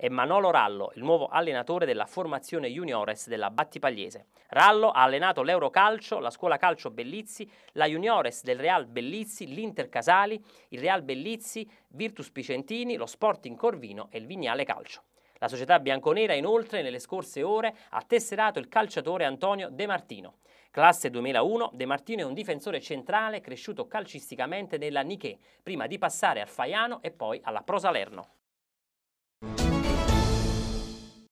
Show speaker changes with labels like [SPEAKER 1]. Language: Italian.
[SPEAKER 1] e Manolo Rallo, il nuovo allenatore della formazione juniores della Battipagliese. Rallo ha allenato l'Eurocalcio, la scuola calcio Bellizzi, la juniores del Real Bellizzi, l'Inter Casali, il Real Bellizzi, Virtus Picentini, lo Sporting Corvino e il Vignale Calcio. La società bianconera inoltre nelle scorse ore ha tesserato il calciatore Antonio De Martino. Classe 2001, De Martino è un difensore centrale cresciuto calcisticamente nella Niché, prima di passare al Faiano e poi alla Pro Salerno.